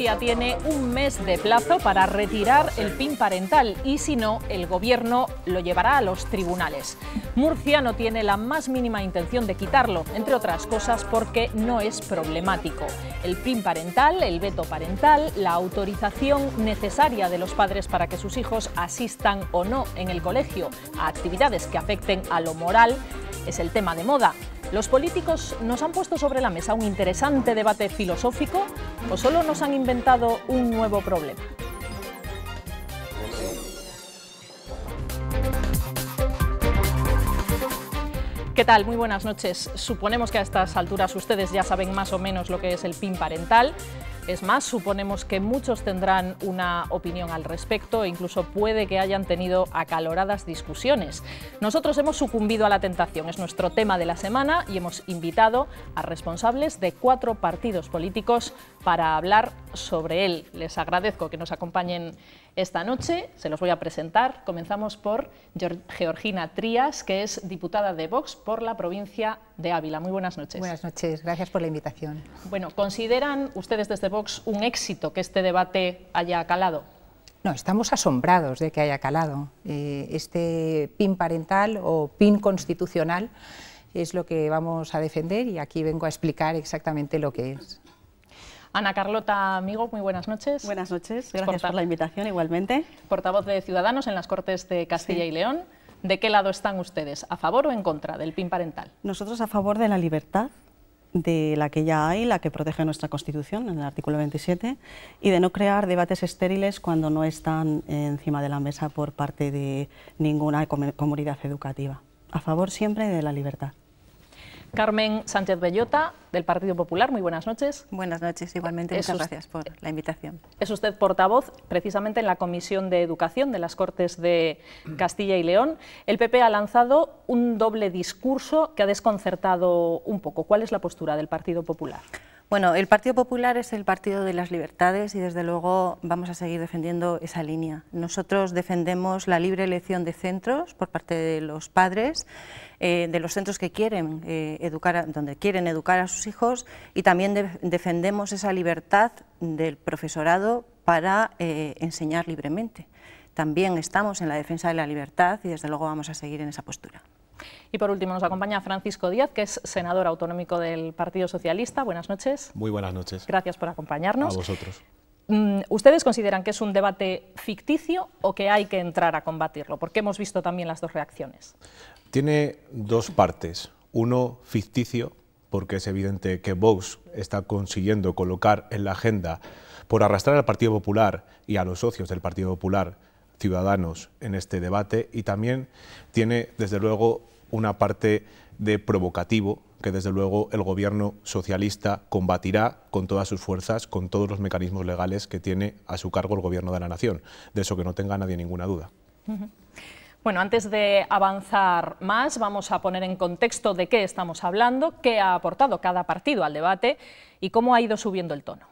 Murcia tiene un mes de plazo para retirar el PIN parental y si no, el Gobierno lo llevará a los tribunales. Murcia no tiene la más mínima intención de quitarlo, entre otras cosas porque no es problemático. El PIN parental, el veto parental, la autorización necesaria de los padres para que sus hijos asistan o no en el colegio a actividades que afecten a lo moral, es el tema de moda. ¿Los políticos nos han puesto sobre la mesa un interesante debate filosófico o solo nos han inventado un nuevo problema? ¿Qué tal? Muy buenas noches. Suponemos que a estas alturas ustedes ya saben más o menos lo que es el PIN parental. Es más, suponemos que muchos tendrán una opinión al respecto e incluso puede que hayan tenido acaloradas discusiones. Nosotros hemos sucumbido a la tentación, es nuestro tema de la semana y hemos invitado a responsables de cuatro partidos políticos para hablar sobre él. Les agradezco que nos acompañen esta noche, se los voy a presentar. Comenzamos por Georgina Trías, que es diputada de Vox por la provincia de Ávila. Muy buenas noches. Buenas noches, gracias por la invitación. Bueno, ¿consideran ustedes desde un éxito que este debate haya calado? No, estamos asombrados de que haya calado. Eh, este PIN parental o PIN constitucional es lo que vamos a defender y aquí vengo a explicar exactamente lo que es. Ana Carlota Amigo, muy buenas noches. Buenas noches, gracias por la invitación igualmente. Portavoz de Ciudadanos en las Cortes de Castilla y León. ¿De qué lado están ustedes? ¿A favor o en contra del PIN parental? Nosotros a favor de la libertad de la que ya hay, la que protege nuestra Constitución, en el artículo 27, y de no crear debates estériles cuando no están encima de la mesa por parte de ninguna comunidad educativa. A favor siempre de la libertad. Carmen Sánchez Bellota, del Partido Popular, muy buenas noches. Buenas noches, igualmente, muchas gracias por la invitación. Es usted portavoz precisamente en la Comisión de Educación de las Cortes de Castilla y León. El PP ha lanzado un doble discurso que ha desconcertado un poco. ¿Cuál es la postura del Partido Popular? Bueno, el Partido Popular es el Partido de las Libertades y desde luego vamos a seguir defendiendo esa línea. Nosotros defendemos la libre elección de centros por parte de los padres, eh, de los centros que quieren eh, educar, donde quieren educar a sus hijos y también defendemos esa libertad del profesorado para eh, enseñar libremente. También estamos en la defensa de la libertad y desde luego vamos a seguir en esa postura. Y por último nos acompaña Francisco Díaz, que es senador autonómico del Partido Socialista. Buenas noches. Muy buenas noches. Gracias por acompañarnos. A vosotros. Mm, ¿Ustedes consideran que es un debate ficticio o que hay que entrar a combatirlo? Porque hemos visto también las dos reacciones. Tiene dos partes. Uno ficticio, porque es evidente que Vox está consiguiendo colocar en la agenda, por arrastrar al Partido Popular y a los socios del Partido Popular, ciudadanos en este debate y también tiene, desde luego, una parte de provocativo que desde luego el gobierno socialista combatirá con todas sus fuerzas, con todos los mecanismos legales que tiene a su cargo el gobierno de la nación. De eso que no tenga nadie ninguna duda. Bueno, antes de avanzar más, vamos a poner en contexto de qué estamos hablando, qué ha aportado cada partido al debate y cómo ha ido subiendo el tono.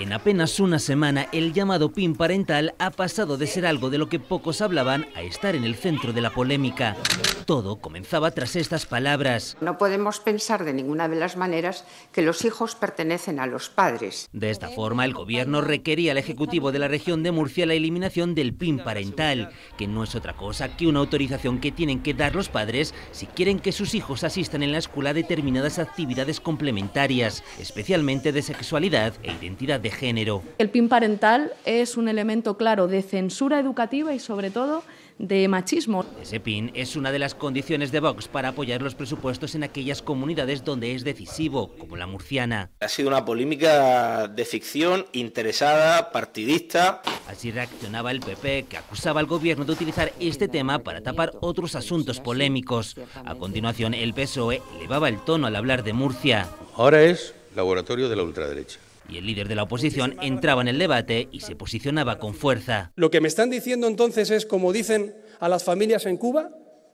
En apenas una semana, el llamado PIN parental ha pasado de ser algo de lo que pocos hablaban a estar en el centro de la polémica. Todo comenzaba tras estas palabras. No podemos pensar de ninguna de las maneras que los hijos pertenecen a los padres. De esta forma, el gobierno requería al Ejecutivo de la región de Murcia la eliminación del PIN parental, que no es otra cosa que una autorización que tienen que dar los padres si quieren que sus hijos asistan en la escuela a determinadas actividades complementarias, especialmente de sexualidad e identidad de género. El PIN parental es un elemento claro de censura educativa y sobre todo de machismo. Ese PIN es una de las condiciones de Vox para apoyar los presupuestos en aquellas comunidades donde es decisivo, como la murciana. Ha sido una polémica de ficción, interesada, partidista. Así reaccionaba el PP, que acusaba al gobierno de utilizar este tema para tapar otros asuntos polémicos. A continuación, el PSOE elevaba el tono al hablar de Murcia. Ahora es laboratorio de la ultraderecha y el líder de la oposición entraba en el debate y se posicionaba con fuerza. Lo que me están diciendo entonces es, como dicen a las familias en Cuba,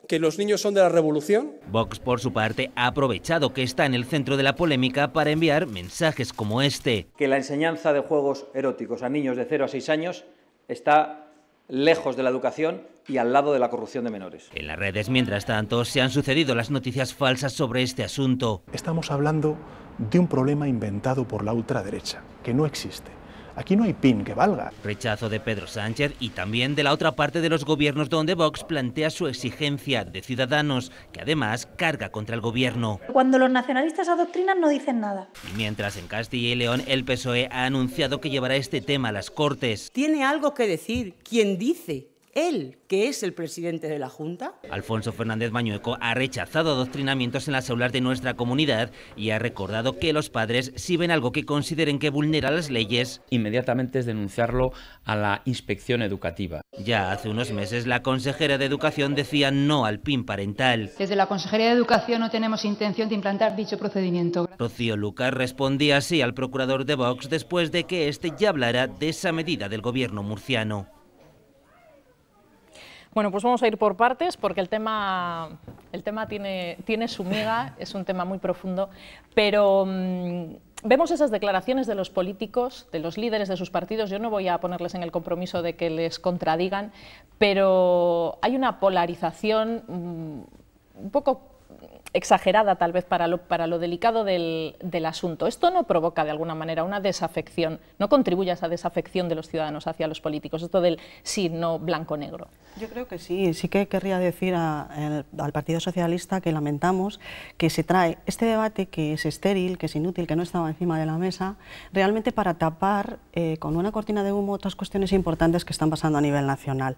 que los niños son de la revolución? Vox, por su parte, ha aprovechado que está en el centro de la polémica para enviar mensajes como este. Que la enseñanza de juegos eróticos a niños de 0 a 6 años está lejos de la educación y al lado de la corrupción de menores. En las redes, mientras tanto, se han sucedido las noticias falsas sobre este asunto. Estamos hablando de un problema inventado por la ultraderecha, que no existe. Aquí no hay PIN que valga. Rechazo de Pedro Sánchez y también de la otra parte de los gobiernos donde Vox plantea su exigencia de ciudadanos, que además carga contra el gobierno. Cuando los nacionalistas adoctrinan no dicen nada. Mientras en Castilla y León el PSOE ha anunciado que llevará este tema a las Cortes. Tiene algo que decir ¿Quién dice él, que es el presidente de la Junta. Alfonso Fernández Mañueco ha rechazado adoctrinamientos en las aulas de nuestra comunidad y ha recordado que los padres, si ven algo que consideren que vulnera las leyes, inmediatamente es denunciarlo a la inspección educativa. Ya hace unos meses la consejera de Educación decía no al PIN parental. Desde la Consejería de Educación no tenemos intención de implantar dicho procedimiento. Rocío Lucas respondía así al procurador de Vox después de que este ya hablara de esa medida del gobierno murciano. Bueno, pues vamos a ir por partes porque el tema, el tema tiene, tiene su miga, es un tema muy profundo, pero mm, vemos esas declaraciones de los políticos, de los líderes de sus partidos, yo no voy a ponerles en el compromiso de que les contradigan, pero hay una polarización mm, un poco exagerada tal vez para lo, para lo delicado del, del, asunto. ¿Esto no provoca de alguna manera una desafección, no contribuye a esa desafección de los ciudadanos hacia los políticos, esto del sí, no, blanco-negro? Yo creo que sí, sí que querría decir al Partido Socialista que lamentamos que se trae este debate que es estéril, que es inútil, que no estaba encima de la mesa, realmente para tapar eh, con una cortina de humo otras cuestiones importantes que están pasando a nivel nacional,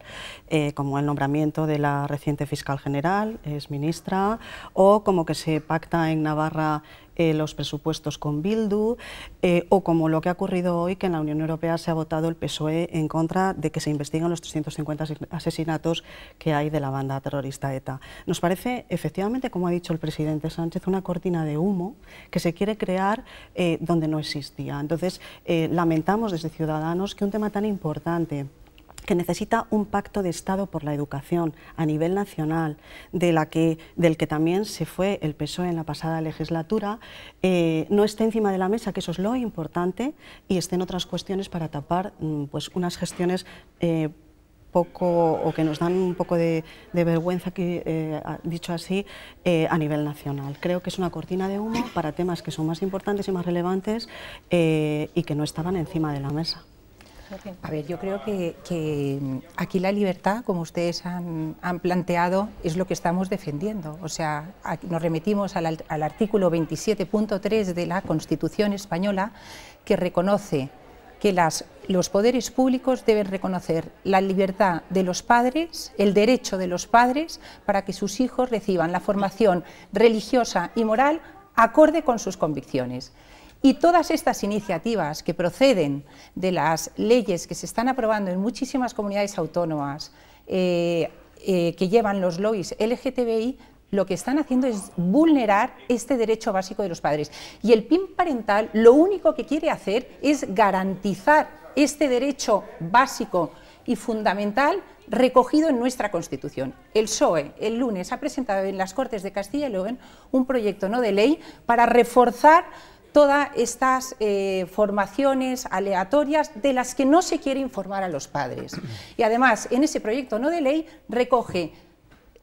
eh, como el nombramiento de la reciente fiscal general, es ministra, o como que se pacta en Navarra eh, los presupuestos con Bildu, eh, o como lo que ha ocurrido hoy, que en la Unión Europea se ha votado el PSOE en contra de que se investiguen los 350 asesinatos que hay de la banda terrorista ETA. Nos parece, efectivamente, como ha dicho el presidente Sánchez, una cortina de humo que se quiere crear eh, donde no existía. Entonces, lamentamos desde Ciudadanos que un tema tan importante que necesita un pacto de Estado por la educación a nivel nacional, de la que, del que también se fue el PSOE en la pasada legislatura, eh, no esté encima de la mesa, que eso es lo importante, y estén otras cuestiones para tapar mm, pues, unas gestiones eh, poco o que nos dan un poco de, vergüenza, que, eh, dicho así, a nivel nacional. Creo que es una cortina de humo para temas que son más importantes y más relevantes y que no estaban encima de la mesa. A ver, yo creo que, mm, aquí la libertad, como ustedes han, planteado, es lo que estamos defendiendo. O sea, nos remitimos al, al artículo 27.3 de la Constitución española que reconoce que los poderes públicos deben reconocer la libertad de los padres, el derecho de los padres para que sus hijos reciban la formación religiosa y moral acorde con sus convicciones. Y todas estas iniciativas que proceden de las leyes que se están aprobando en muchísimas comunidades autónomas eh, eh, que llevan los LOIs LGTBI, lo que están haciendo es vulnerar este derecho básico de los padres. Y el PIN parental lo único que quiere hacer es garantizar este derecho básico y fundamental recogido en nuestra Constitución. El PSOE el lunes ha presentado en las Cortes de Castilla y León un proyecto no de ley para reforzar todas estas eh, formaciones aleatorias de las que no se quiere informar a los padres. Y además, en ese proyecto no de ley recoge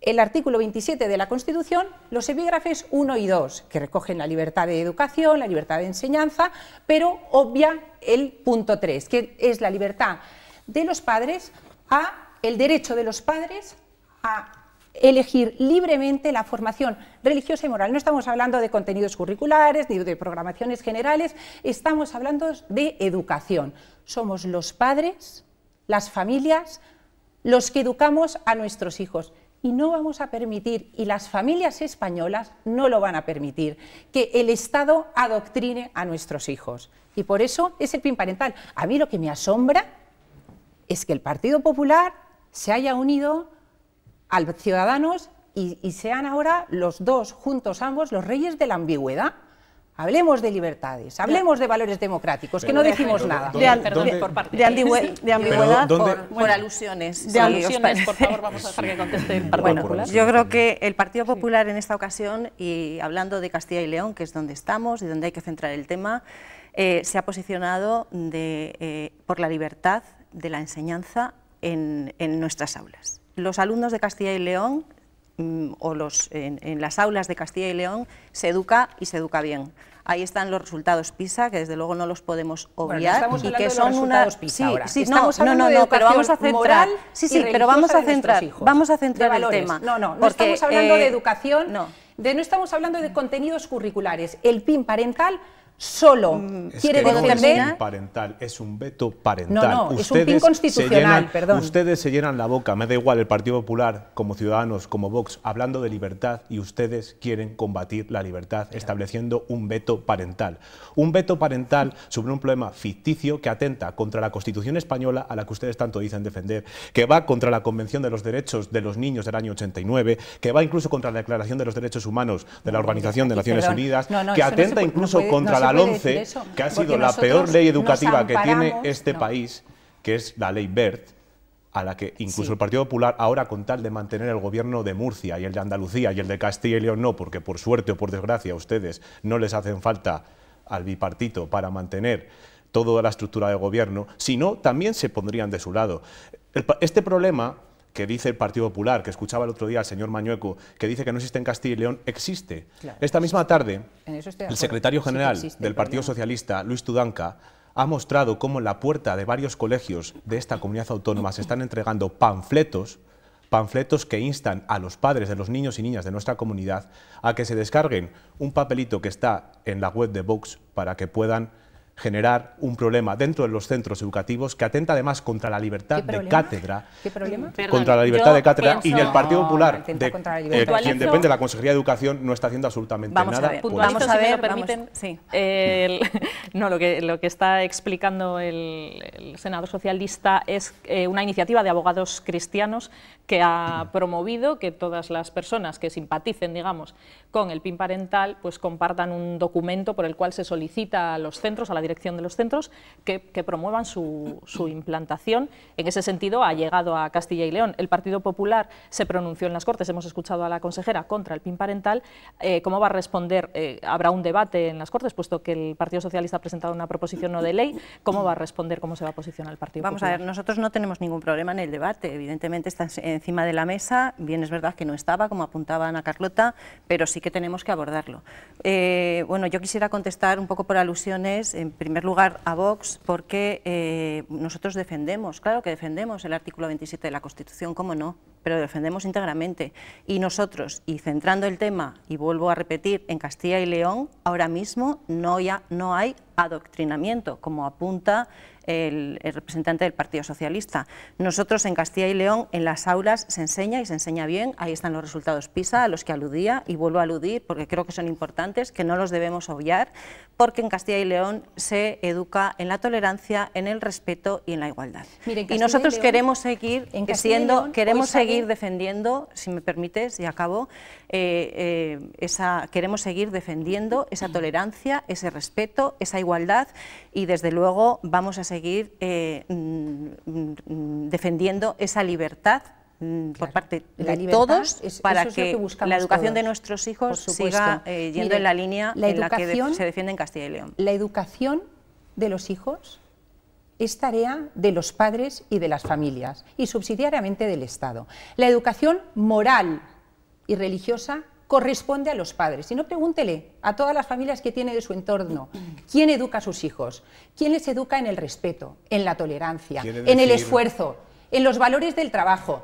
el artículo 27 de la Constitución, los epígrafes 1 y 2, que recogen la libertad de educación, la libertad de enseñanza, pero obvia el punto 3, que es la libertad de los padres a el derecho de los padres a elegir libremente la formación religiosa y moral. No estamos hablando de contenidos curriculares, ni de programaciones generales, estamos hablando de educación. Somos los padres, las familias, los que educamos a nuestros hijos. Y no vamos a permitir, y las familias españolas no lo van a permitir, que el Estado adoctrine a nuestros hijos. Y por eso es el PIN parental. A mí lo que me asombra es que el Partido Popular se haya unido a los ciudadanos y, sean ahora los dos, juntos ambos, los reyes de la ambigüedad. Hablemos de libertades, hablemos de valores democráticos, que no decimos nada. de, ambigüedad por, alusiones. De alusiones, por favor, vamos a que conteste Yo creo que el Partido Popular en esta ocasión, y hablando de Castilla y León, que es donde estamos y donde hay que centrar el tema, eh, se ha posicionado de, eh, por la libertad de la enseñanza en nuestras aulas los alumnos de Castilla y León mm, o los, en, las aulas de Castilla y León se educa y se educa bien. Ahí están los resultados PISA, que desde luego no los podemos obviar y que son de una PISA no, no, no, pero vamos a centrar, sí, sí, pero vamos a centrar, vamos a centrar el tema. No, no, no porque, estamos hablando de eh, educación, no. de no estamos hablando de contenidos curriculares. El PIN parental solo. Mm. quiere que defender. No es un parental, es un veto parental. No, no, ustedes es un fin constitucional, perdón. Ustedes se llenan la boca, me da igual el Partido Popular, como Ciudadanos, como Vox, hablando de libertad y ustedes quieren combatir la libertad estableciendo un veto parental. Un veto parental sobre un problema ficticio que atenta contra la Constitución española a la que ustedes tanto dicen defender, que va contra la Convención de los Derechos de los Niños del año 89, que va incluso contra la Declaración de los Derechos Humanos de la Organización de Naciones Unidas, que atenta incluso contra la al 11, que ha sido la peor ley educativa que tiene este país, que es la ley BERT, a la que incluso el Partido Popular ahora con tal de mantener el gobierno de Murcia y el de Andalucía y el de Castilla y León no, porque por suerte o por desgracia a ustedes no les hacen falta al bipartito para mantener toda la estructura de gobierno, sino también se pondrían de su lado. Este problema que dice el Partido Popular, que escuchaba el otro día al señor Mañueco, que dice que no existe en Castilla y León, existe. Esta misma tarde, el secretario general del Partido Socialista, Luis Tudanca, ha mostrado cómo en la puerta de varios colegios de esta comunidad autónoma se están entregando panfletos panfletos que instan a los padres de los niños y niñas de nuestra comunidad a que se descarguen un papelito que está en la web de Vox para que puedan generar un problema dentro de los centros educativos que atenta además contra la libertad de cátedra. ¿Qué problema? Contra la libertad de cátedra y el Partido Popular, no, eh, quien depende de la Consejería de Educación, no está haciendo absolutamente nada. vamos a ver, lo permiten, sí. no, lo que, lo que está explicando el, senador socialista es eh, una iniciativa de abogados cristianos que ha promovido que todas las personas que simpaticen, digamos, con el PIN parental pues compartan un documento por el cual se solicita a los centros, a la dirección de los centros, que, promuevan su, implantación. En ese sentido ha llegado a Castilla y León. El Partido Popular se pronunció en las Cortes, hemos escuchado a la consejera, contra el PIN parental. Eh, ¿Cómo va a responder? Eh, habrá un debate en las Cortes, puesto que el Partido Socialista ha presentado una proposición no de ley. ¿Cómo va a responder? ¿Cómo se va a posicionar el Partido Popular? Vamos a ver, nosotros no tenemos ningún problema en el debate. Evidentemente está encima de la mesa. Bien, es verdad que no estaba, como apuntaba Ana Carlota, pero sí que tenemos que abordarlo. Eh, bueno, yo quisiera contestar un poco por alusiones, en primer lugar a Vox, porque eh, nosotros defendemos, claro que defendemos el artículo 27 de la Constitución, ¿cómo no? pero defendemos íntegramente. Y nosotros, y centrando el tema, y vuelvo a repetir, en Castilla y León ahora mismo no, ya, no hay adoctrinamiento, como apunta el, representante del Partido Socialista. Nosotros en Castilla y León, en las aulas, se enseña y se enseña bien, ahí están los resultados PISA, a los que aludía y vuelvo a aludir porque creo que son importantes, que no los debemos obviar, porque en Castilla y León se educa en la tolerancia, en el respeto y en la igualdad. y nosotros queremos seguir en siendo, queremos seguir defendiendo, si me permites, y acabo, eh, eh, queremos seguir defendiendo esa tolerancia, ese respeto, esa igualdad y desde luego vamos a seguir eh, mm, defendiendo esa libertad mm, por parte de todos para que, la educación de nuestros hijos siga yendo en la línea en la que se defiende en Castilla y León. La educación de los hijos es tarea de los padres y de las familias y subsidiariamente del Estado. La educación moral y religiosa corresponde a los padres. Y no pregúntele a todas las familias que tiene de su entorno quién educa a sus hijos, quién les educa en el respeto, en la tolerancia, en el esfuerzo, en los valores del trabajo,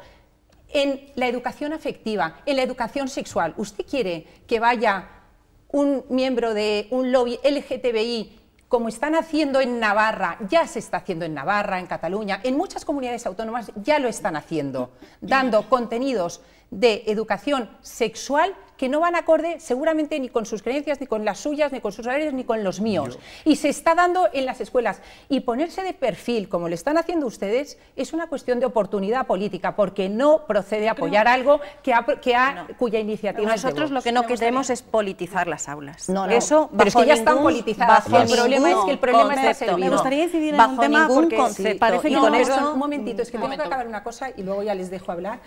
en la educación afectiva, en la educación sexual. ¿Usted quiere que vaya un miembro de un lobby LGTBI como están haciendo en Navarra, ya se está haciendo en Navarra, en Cataluña, en muchas comunidades autónomas ya lo están haciendo, dando contenidos de educación sexual que no van acorde seguramente ni con sus creencias, ni con las suyas, ni con sus valores, ni con los míos. Y se está dando en las escuelas. Y ponerse de perfil, como lo están haciendo ustedes, es una cuestión de oportunidad política, porque no procede a apoyar algo que, ha, cuya iniciativa Nosotros lo que no queremos es politizar las aulas. Eso, pero es que ya están politizadas. el problema es que el problema es está servido. Me gustaría incidir en un tema porque con eso... un momentito, es que tengo que acabar una cosa y luego ya les dejo hablar.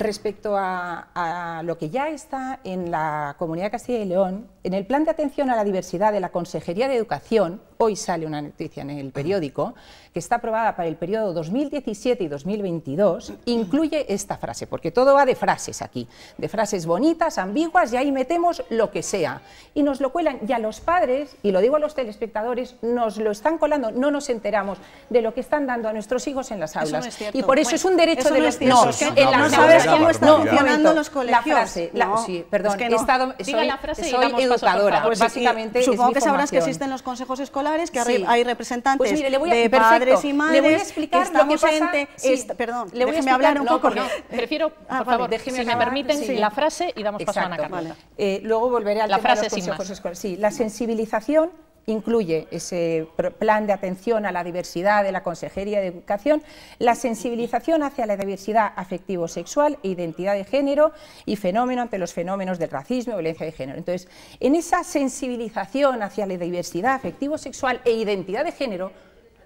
Respecto a, lo que ya está en la Comunidad Castilla y León, en el plan de atención a la diversidad de la Consejería de Educación, hoy sale una noticia en el periódico, que está aprobada para el periodo 2017 y 2022, incluye esta frase, porque todo va de frases aquí, de frases bonitas, ambiguas, y ahí metemos lo que sea. Y nos lo cuelan, y a los padres, y lo digo a los telespectadores, nos lo están colando, no nos enteramos de lo que están dando a nuestros hijos en las aulas. y por eso es un derecho de no los... No, en no están funcionando los colegios. La frase, la, sí, perdón, es que no. he estado, soy, la frase soy y educadora, básicamente Supongo que sabrás que existen los consejos escolares, que hay representantes de padres y madres. Le voy a explicar estamos lo que pasa, sí, perdón, le voy déjeme a hablar un no, poco. prefiero, ah, por favor, déjeme si me permiten, la frase y damos paso a Ana Carmen. Eh, luego volveré al tema de los consejos escolares. Sí, la sensibilización incluye ese plan de atención a la diversidad de la Consejería de Educación, la sensibilización hacia la diversidad afectivo-sexual e identidad de género y fenómeno ante los fenómenos del racismo y violencia de género. Entonces, en esa sensibilización hacia la diversidad afectivo-sexual e identidad de género,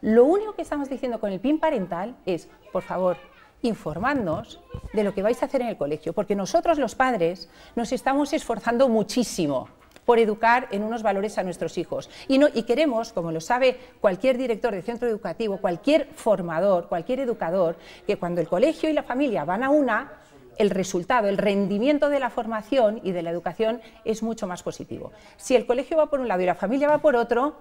lo único que estamos diciendo con el PIN parental es, por favor, informadnos de lo que vais a hacer en el colegio, porque nosotros los padres nos estamos esforzando muchísimo por educar en unos valores a nuestros hijos. Y, no, y queremos, como lo sabe cualquier director de centro educativo, cualquier formador, cualquier educador, que cuando el colegio y la familia van a una, el resultado, el rendimiento de la formación y de la educación es mucho más positivo. Si el colegio va por un lado y la familia va por otro,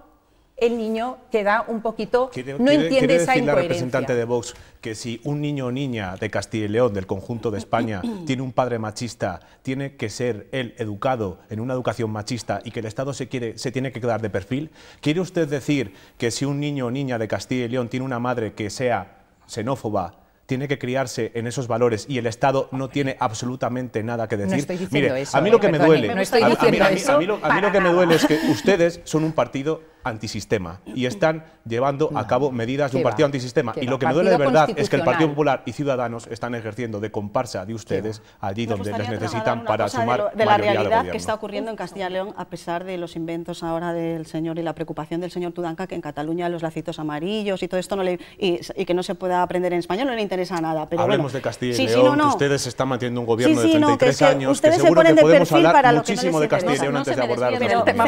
el niño queda un poquito, no entiende esa entiende quiere decir la representante de Vox que si un niño o niña de Castilla y León, del conjunto de España, tiene un padre machista, tiene que ser él educado en una educación machista y que el Estado se, quiere, se tiene que quedar de perfil? ¿Quiere usted decir que si un niño o niña de Castilla y León tiene una madre que sea xenófoba, tiene que criarse en esos valores y el Estado no tiene absolutamente nada que decir. a mí lo que me duele es que ustedes son un partido antisistema y están llevando a cabo medidas de un partido antisistema. Y lo que me duele de verdad es que el Partido Popular y Ciudadanos están ejerciendo de comparsa de ustedes allí donde les necesitan para sumar de, de la realidad que está ocurriendo en Castilla y León a pesar de los inventos ahora del señor y la preocupación del señor Tudanca que en Cataluña los lacitos amarillos y todo esto no le, y, que no se pueda aprender en español no le interesa nada. Pero Hablemos de Castilla y León, que ustedes están manteniendo un gobierno de 33 años, que seguro que podemos hablar muchísimo de Castilla y León antes de abordar el tema,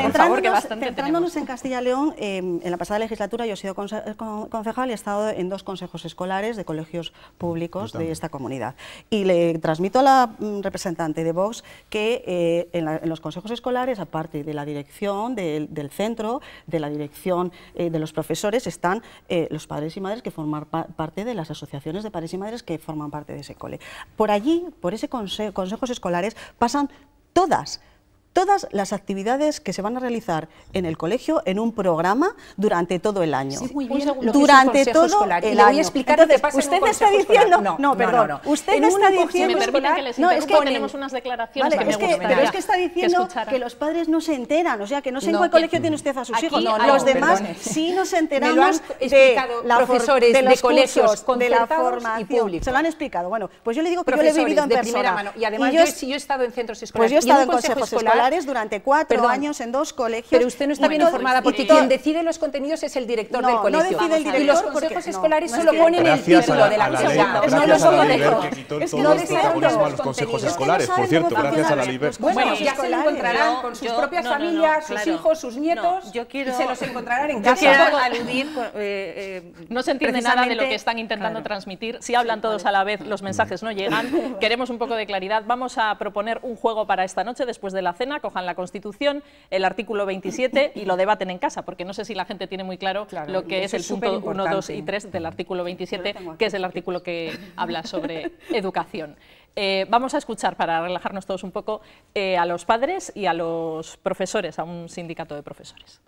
Centrándonos en Castilla Em, en la pasada legislatura yo he sido eh, concejal y he estado en dos consejos escolares de colegios públicos de esta comunidad. Y le transmito a la mm, representante de Vox que eh, en, los consejos escolares, aparte de la dirección del centro, de la dirección eh, de los profesores, están los padres y madres que forman parte de las asociaciones de padres y madres que forman parte de ese cole. Por allí, por ese consejos escolares, pasan todas todas las actividades que se van a realizar en el colegio en un programa durante todo el año. muy bien. durante es todo escolar. y le voy a explicar usted está diciendo, no, no, perdón, usted está diciendo, si me que les no, es que tenemos unas declaraciones vale, que me gustaría, pero es que está diciendo que, los padres no se enteran, o sea, que no sé en qué colegio tiene usted a sus hijos, los demás sí nos enteramos de los profesores de, los colegios, de la formación. Se lo han explicado. Bueno, pues yo le digo que yo lo he vivido en persona. Y además yo he estado en centros pues escolares. Pues en consejos escolares durante cuatro años en dos colegios. Pero usted no está bien informada porque quien decide los contenidos es el director del colegio. No decide el director y los consejos escolares solo ponen el título de la ley No los colegios. Es que no desean los consejos escolares, por cierto, gracias a la libertad. Bueno, ya se encontrarán con sus propias familias, sus hijos, sus nietos y se los encontrarán en casa. aludir. Eh, eh, no se entiende nada de lo que están intentando transmitir. Si hablan todos a la vez, los mensajes no llegan. Queremos un poco de claridad. Vamos a proponer un juego para esta noche después de la cena cojan la Constitución, el artículo 27 y lo debaten en casa, porque no sé si la gente tiene muy claro, lo que es el punto 1, 2 y 3 del artículo 27, que es el artículo que habla sobre educación. Eh, vamos a escuchar, para relajarnos todos un poco, eh, a los padres y a los profesores, a un sindicato de profesores.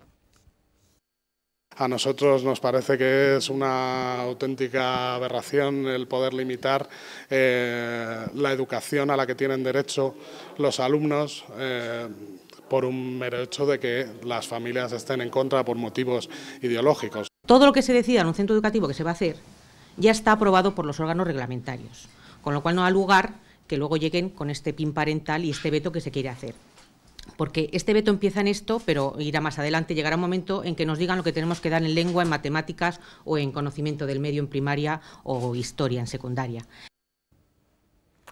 A nosotros nos parece que es una auténtica aberración el poder limitar eh, la educación a la que tienen derecho los alumnos. Eh, por un mero hecho de que las familias estén en contra por motivos ideológicos. Todo lo que se decida en un centro educativo que se va a hacer ya está aprobado por los órganos reglamentarios, con lo cual no da lugar que luego lleguen con este pin parental y este veto que se quiere hacer porque este veto empieza en esto, pero irá más adelante, llegará un momento en que nos digan lo que tenemos que dar en lengua, en matemáticas o en conocimiento del medio en primaria o historia en secundaria.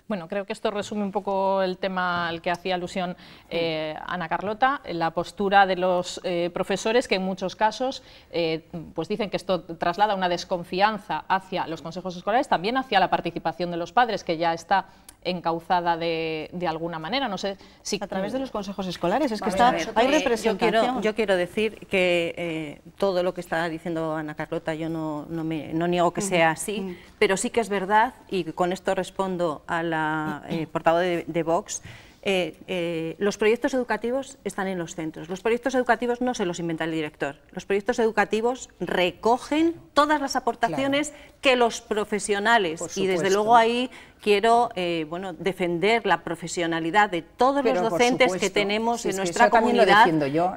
Bueno, creo que esto resume un poco el tema al que hacía alusión eh, Ana Carlota, la postura de los eh, profesores que en muchos casos eh, pues dicen que esto traslada una desconfianza hacia los consejos escolares, también hacia la participación de los padres, que ya está encauzada de, alguna manera. No sé si a través de los consejos escolares es que hay represión. Eh, yo quiero, yo quiero decir que eh, todo lo que está diciendo Ana Carlota yo no, niego que sea así, pero sí que es verdad y con esto respondo a la eh, portavoz de, de Vox. los proyectos educativos están en los centros. Los proyectos educativos no se los inventa el director. Los proyectos educativos recogen todas las aportaciones que los profesionales, y desde luego ahí quiero eh, bueno, defender la profesionalidad de todos los docentes que tenemos en nuestra comunidad.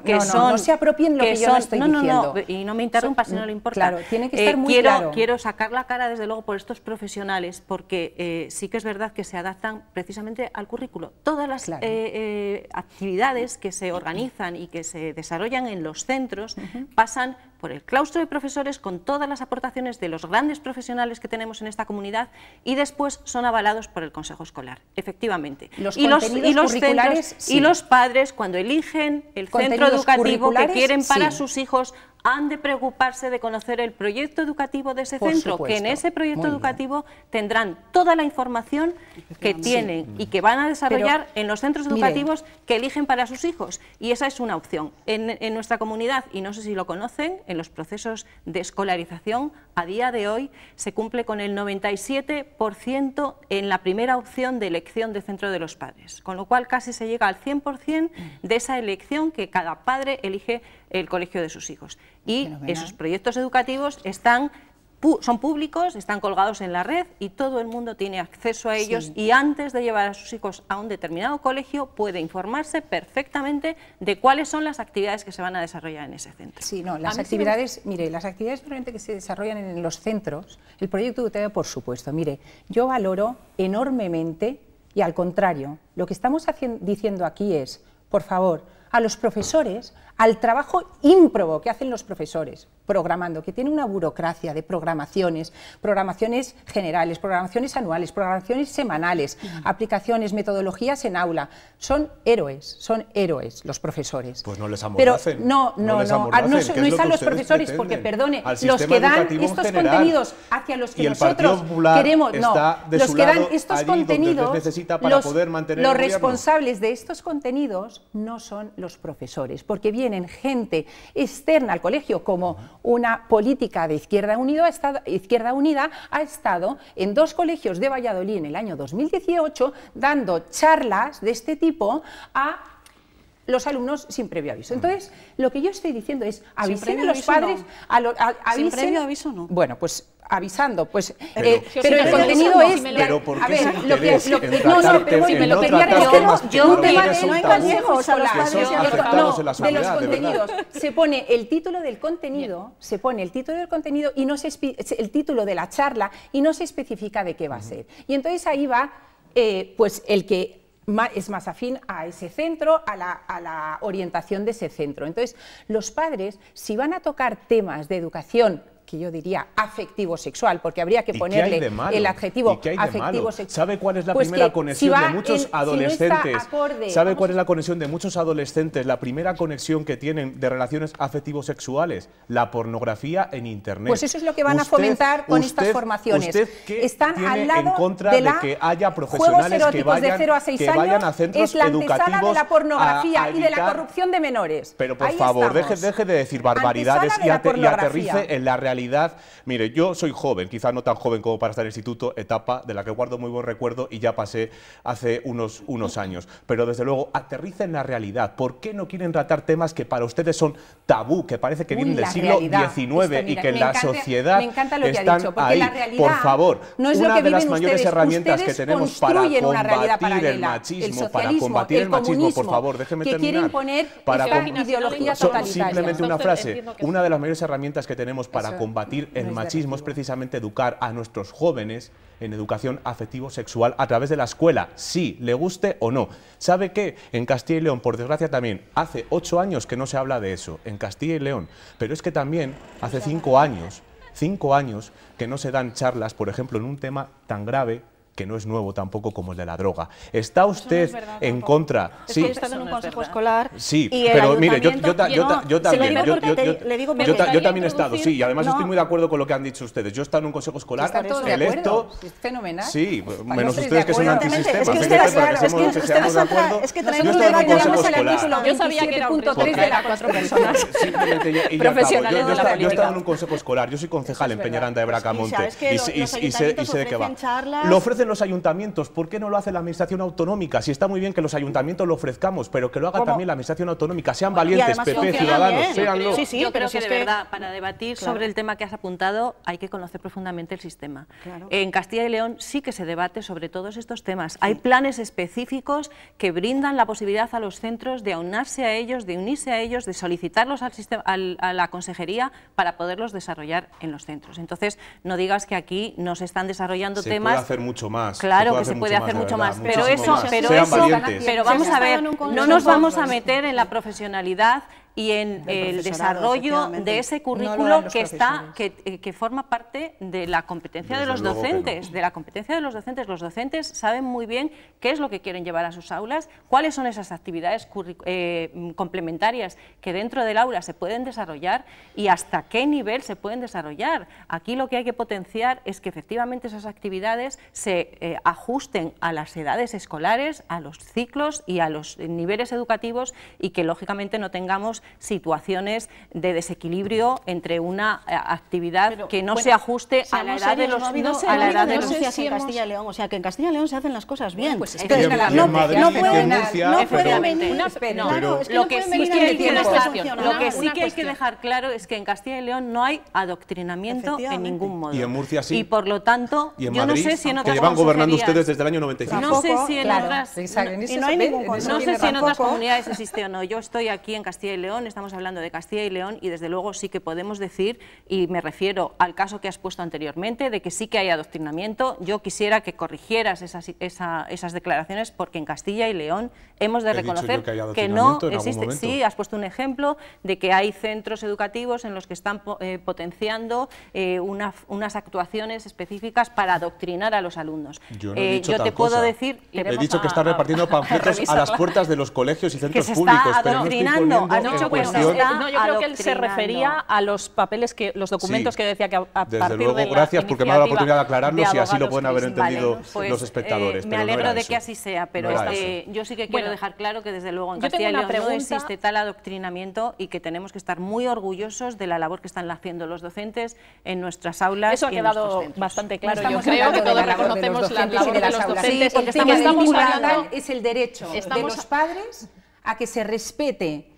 que son, no se apropien lo que, no no, No, y no me interrumpa si no le importa. Claro, tiene que eh, estar muy quiero, claro. Quiero sacar la cara, desde luego, por estos profesionales, porque eh, sí que es verdad que se adaptan precisamente al currículo. Todas las actividades que se organizan y que se desarrollan en los centros pasan por el claustro de profesores con todas las aportaciones de los grandes profesionales que tenemos en esta comunidad y después son avalados por el Consejo Escolar, efectivamente. Los y, los, y, los y los padres cuando eligen el centro educativo que quieren para sus hijos han de preocuparse de conocer el proyecto educativo de ese centro, que en ese proyecto educativo tendrán toda la información que tienen y que van a desarrollar en los centros educativos que eligen para sus hijos. Y esa es una opción. En, en nuestra comunidad, y no sé si lo conocen, en los procesos de escolarización, a día de hoy se cumple con el 97% en la primera opción de elección de centro de los padres, con lo cual casi se llega al 100% de esa elección que cada padre elige el colegio de sus hijos. Y esos proyectos educativos están son públicos, están colgados en la red y todo el mundo tiene acceso a ellos y antes de llevar a sus hijos a un determinado colegio puede informarse perfectamente de cuáles son las actividades que se van a desarrollar en ese centro. Sí, no, las actividades, mire, las actividades que se desarrollan en los centros, el proyecto educativo, por supuesto, mire, yo valoro enormemente y al contrario, lo que estamos diciendo aquí es, por favor, a los profesores, al trabajo ímprobo que hacen los profesores programando, que tiene una burocracia de programaciones, programaciones generales, programaciones anuales, programaciones semanales, aplicaciones, metodologías en aula. Son héroes, son héroes los profesores. Pues no les Pero no, no, no. no, ah, los profesores porque, perdone, los que dan estos contenidos hacia los que nosotros queremos, no, los que dan estos contenidos, los, los responsables de estos contenidos no son los profesores, porque bien gente externa al colegio como una política de Izquierda Unida, estado, Izquierda Unida ha estado en dos colegios de Valladolid en el año 2018 dando charlas de este tipo a los alumnos sin previo aviso. Entonces, lo que yo estoy diciendo es avisen a los padres, sin previo aviso no. Bueno, pues avisando. Pues, eh, pero, el contenido es. Pero a ver, que, no, no, pero me lo quería no, yo un tema no a los padres no, de los contenidos. Se pone el título del contenido, se pone el título del contenido y no se el título de la charla y no se especifica de qué va a ser. Y entonces ahí va eh, pues el que es más afín a ese centro, a la, a la, orientación de ese centro. Entonces, los padres, si van a tocar temas de educación que yo diría afectivo sexual, porque habría que ponerle el adjetivo afectivo sexual. ¿Sabe cuál es la pues primera conexión de muchos adolescentes? ¿Sabe cuál es la conexión de muchos adolescentes? La primera conexión que tienen de relaciones afectivo sexuales, la pornografía en internet. Pues eso es lo que van a fomentar con estas formaciones. Están al lado en contra de, la que haya profesionales que vayan, de 0 a 6 que vayan a centros educativos de la pornografía y de la corrupción de menores. Pero por favor, deje, de decir barbaridades y aterrice en la realidad Mire, yo soy joven, quizá no tan joven como para estar en el instituto, etapa de la que guardo muy buen recuerdo y ya pasé hace unos, unos años. Pero desde luego, aterriza en la realidad. ¿Por qué no quieren tratar temas que para ustedes son tabú, que parece que vienen del siglo XIX y que en la sociedad están ha ahí? La realidad por favor, no es una de las mayores herramientas que tenemos para combatir el machismo, para combatir el, machismo, por favor, déjeme que terminar. Quieren poner para ideología totalitaria. Simplemente una frase. Una de las mayores herramientas que tenemos para combatir combatir el machismo es precisamente educar a nuestros jóvenes en educación afectivo-sexual a través de la escuela, si le guste o no. ¿Sabe qué? En Castilla y León, por desgracia también, hace ocho años que no se habla de eso, en Castilla y León, pero es que también hace cinco años, cinco años que no se dan charlas, por ejemplo, en un tema tan grave que no es nuevo tampoco como el de la droga. ¿Está usted no es en tampoco. contra? Es sí. Que he estado en un no consejo es escolar. Sí, y el pero mire, yo, yo, yo, no, yo también. Yo, yo también he estado, sí, y además estoy muy de acuerdo con lo que han dicho ustedes. Yo he estado en un consejo escolar electo. Es fenomenal. Sí, pues menos ustedes que son antisistema. Es que ustedes es que traen usted la artículo Yo sabía que era un de las cuatro personas. Profesionales de la política. Yo he estado en un consejo escolar. Yo soy concejal en Peñaranda de Bracamonte. Y sé de qué va. Lo ofrece los ayuntamientos? ¿Por qué no lo hace la administración autonómica? Si está muy bien que los ayuntamientos lo ofrezcamos, pero que lo haga también la administración autonómica. Sean valientes, PP, ciudadanos, seanlo. Sí, sí, pero creo que de verdad, para debatir sobre el tema que has apuntado, hay que conocer profundamente el sistema. En Castilla y León sí que se debate sobre todos estos temas. Hay planes específicos que brindan la posibilidad a los centros de aunarse a ellos, de unirse a ellos, de solicitarlos al sistema, a la consejería para poderlos desarrollar en los centros. Entonces, no digas que aquí nos están desarrollando temas... hacer mucho Claro que se puede hacer mucho más, pero eso, pero pero vamos a ver, no nos vamos a meter en la profesionalidad y en el, desarrollo de ese currículo que está eh, que, forma parte de la competencia de los docentes, de la competencia de los docentes. Los docentes saben muy bien qué es lo que quieren llevar a sus aulas, cuáles son esas actividades eh, complementarias que dentro del aula se pueden desarrollar y hasta qué nivel se pueden desarrollar. Aquí lo que hay que potenciar es que efectivamente esas actividades se eh, ajusten a las edades escolares, a los ciclos y a los niveles educativos y que lógicamente no tengamos situaciones de desequilibrio entre una eh, actividad que no se ajuste a la edad de los... No, a la edad de los en Castilla y León, o sea que en Castilla y León se hacen las cosas bien. Pues es que no, no no puede venir. No, puede lo, que sí que lo que sí que hay que dejar claro es que en Castilla y León no hay adoctrinamiento en ningún modo. Y en Murcia sí. Y por lo tanto, yo no sé si en otras que llevan gobernando ustedes desde el año 95. No sé si en otras comunidades existe o no. Yo estoy aquí en Castilla y León estamos hablando de Castilla y León y desde luego sí que podemos decir, y me refiero al caso que has puesto anteriormente, de que sí que hay adoctrinamiento. Yo quisiera que corrigieras esas, declaraciones porque en Castilla y León hemos de reconocer que, no existe. Sí, has puesto un ejemplo de que hay centros educativos en los que están eh, potenciando eh, unas actuaciones específicas para adoctrinar a los alumnos. Yo, no eh, te puedo decir... He dicho que están repartiendo panfletos a, las puertas de los colegios y centros públicos, no eh, no, yo creo que él se refería a los papeles, que los documentos que decía que a, a Desde luego, gracias porque me ha dado la oportunidad de aclararlo y así lo pueden haber entendido los pues, eh, espectadores. me alegro de que así sea, pero este, yo sí que quiero dejar claro que desde luego en Castilla y no existe tal adoctrinamiento y que tenemos que estar muy orgullosos de la labor que están haciendo los docentes en nuestras aulas. Eso ha quedado bastante claro. Yo creo que todos reconocemos la labor de los docentes. porque estamos hablando es el derecho de los padres a que se respete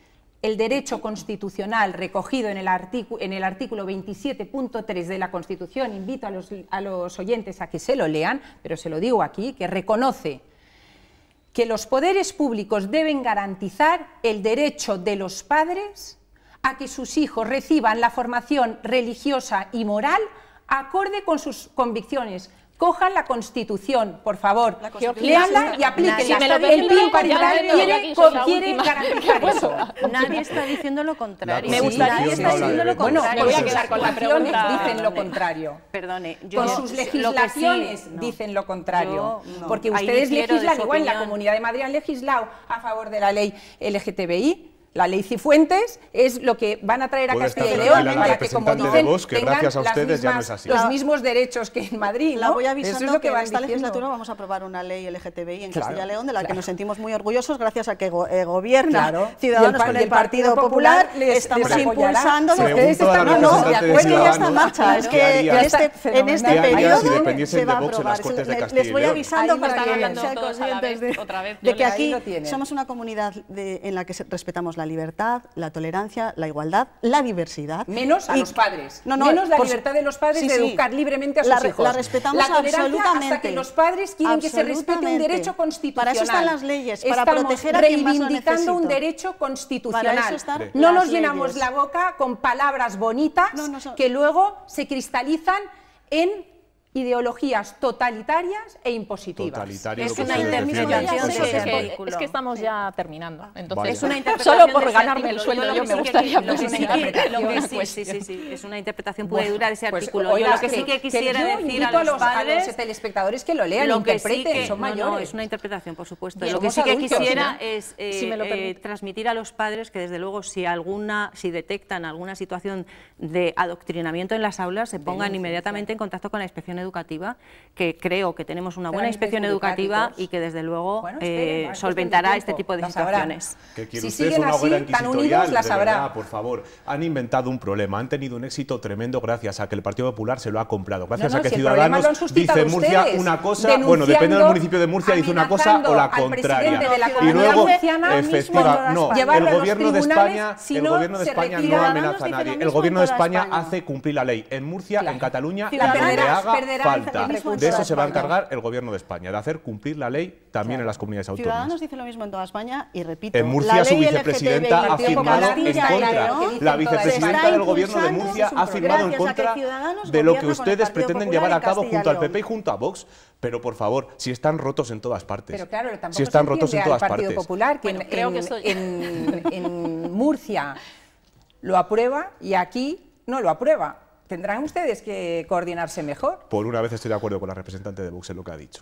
el derecho constitucional recogido en el, artículo 27.3 de la Constitución, invito a los, a los oyentes a que se lo lean, pero se lo digo aquí, que reconoce que los poderes públicos deben garantizar el derecho de los padres a que sus hijos reciban la formación religiosa y moral acorde con sus convicciones coja la Constitución, por favor, leanla y apliquen. el PIN paritario quiere, quiere garantizar eso. Nadie está diciendo lo contrario. Me gustaría estar diciendo lo contrario. voy a con la pregunta. dicen lo contrario. Perdone. con sus legislaciones dicen lo contrario. Porque ustedes legislan, igual en la Comunidad de Madrid ha legislado a favor de la ley LGTBI, la ley Cifuentes es lo que van a traer a Castilla y León, que como dicen, tengan los mismos derechos que en Madrid. ¿no? La voy avisando es lo que, en esta legislatura vamos a aprobar una ley LGTBI en Castilla y León, de la que nos sentimos muy orgullosos gracias a que eh, gobierna Ciudadanos con el Partido Popular, les, estamos impulsando... Según no, no, es pues que ya está en marcha, es que en este, este periodo se va a aprobar. Les voy avisando para que sean conscientes de que aquí somos una comunidad en la que respetamos la la libertad, la tolerancia, la igualdad, la diversidad. Menos a los padres. No, menos la libertad de los padres de educar libremente a sus hijos. La respetamos la tolerancia absolutamente. Hasta que los padres quieren que se respete un derecho constitucional. Para eso están las leyes, para Estamos proteger a quien reivindicando un derecho constitucional. no nos llenamos la boca con palabras bonitas que luego se cristalizan en ideologías totalitarias e impositivas. es que una interpretación de ese es que estamos ya terminando. Entonces, solo por ganarme el sueldo yo, me gustaría lo que, sí, sí, sí, es una interpretación puede pues, durar ese pues, artículo. lo que sí que quisiera decir a los, padres, a los telespectadores que lo lean, lo interpreten, son mayores. No, es una interpretación, por supuesto. lo que sí que quisiera es eh, eh, transmitir a los padres que desde luego si alguna si detectan alguna situación de adoctrinamiento en las aulas se pongan inmediatamente en contacto con la inspección educativa, que creo que tenemos una buena inspección educativa y que desde luego eh, solventará este tipo de situaciones. si siguen así, tan las por favor. Han inventado un problema, han tenido un éxito tremendo gracias a que el Partido Popular se lo ha comprado, gracias a que Ciudadanos dice Murcia una cosa, bueno, depende del municipio de Murcia, dice una cosa o la contraria. y luego, efectivamente, no, el gobierno de España, el gobierno de España no amenaza a nadie. El gobierno de España hace cumplir la ley en Murcia, en Cataluña y que falta. De eso se va a encargar el gobierno de España, de hacer cumplir la ley también en las comunidades autónomas. Ciudadanos dice lo mismo en toda España y repito. En Murcia la su vicepresidenta ha firmado en contra. La vicepresidenta del gobierno de Murcia ha firmado en contra de lo que ustedes pretenden llevar a cabo junto al PP y junto a Vox. Pero por favor, si están rotos en todas partes. si están rotos en todas Partido partes. Popular, que, en Murcia lo aprueba y aquí no lo aprueba tendrán ustedes que coordinarse mejor. Por una vez estoy de acuerdo con la representante de Vox en lo que ha dicho.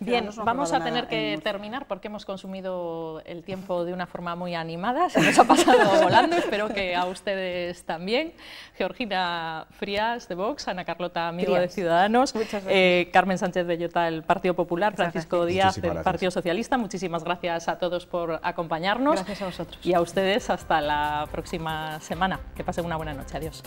Bien, vamos a tener que terminar porque hemos consumido el tiempo de una forma muy animada, se nos ha pasado volando, espero que a ustedes también. Georgina Frías de Vox, Ana Carlota Amigo de Ciudadanos, eh, Carmen Sánchez Bellota del Partido Popular, Francisco Díaz del Partido Socialista, muchísimas gracias a todos por acompañarnos. Gracias a vosotros. Y a ustedes hasta la próxima semana. Que pasen una buena noche. Adiós.